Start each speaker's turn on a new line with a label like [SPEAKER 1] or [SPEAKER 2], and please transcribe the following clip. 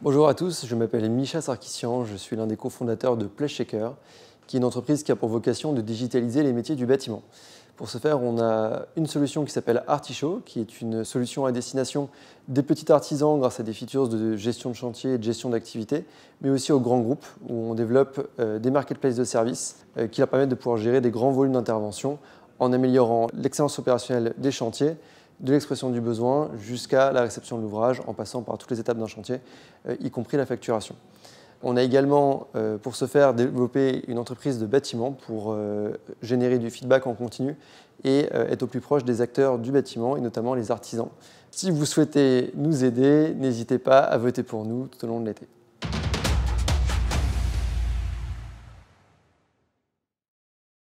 [SPEAKER 1] Bonjour à tous, je m'appelle Micha Sarkissian, je suis l'un des cofondateurs de PlayShaker, qui est une entreprise qui a pour vocation de digitaliser les métiers du bâtiment. Pour ce faire, on a une solution qui s'appelle Artichaut, qui est une solution à destination des petits artisans grâce à des features de gestion de chantier et de gestion d'activité, mais aussi aux grands groupes où on développe euh, des marketplaces de services euh, qui leur permettent de pouvoir gérer des grands volumes d'intervention en améliorant l'excellence opérationnelle des chantiers, de l'expression du besoin jusqu'à la réception de l'ouvrage, en passant par toutes les étapes d'un chantier, euh, y compris la facturation. On a également, euh, pour ce faire, développé une entreprise de bâtiment pour euh, générer du feedback en continu et être au plus proche des acteurs du bâtiment et notamment les artisans. Si vous souhaitez nous aider, n'hésitez pas à voter pour nous tout au long de l'été.